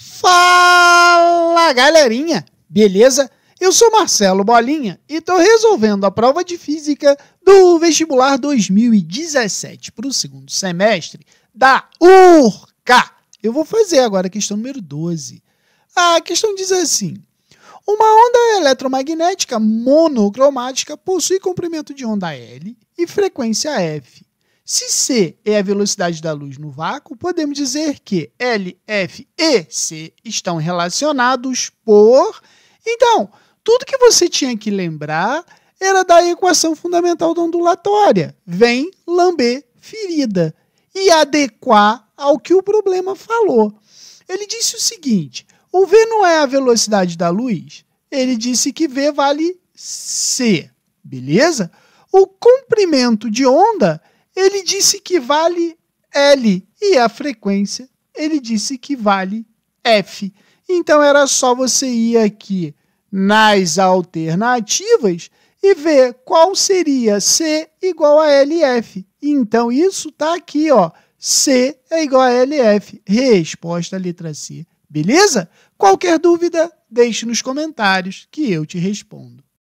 Fala galerinha, beleza? Eu sou Marcelo Bolinha e estou resolvendo a prova de física do vestibular 2017 para o segundo semestre da URCA. Eu vou fazer agora a questão número 12. A questão diz assim: Uma onda eletromagnética monocromática possui comprimento de onda L e frequência F se C é a velocidade da luz no vácuo, podemos dizer que L, F e C estão relacionados por. Então, tudo que você tinha que lembrar era da equação fundamental da ondulatória. Vem lamber ferida e adequar ao que o problema falou. Ele disse o seguinte: o V não é a velocidade da luz. Ele disse que V vale C, beleza? O comprimento de onda ele disse que vale L e a frequência ele disse que vale F. Então era só você ir aqui nas alternativas e ver qual seria C igual a LF. Então isso está aqui, ó. C é igual a LF. Resposta letra C. Beleza? Qualquer dúvida, deixe nos comentários que eu te respondo.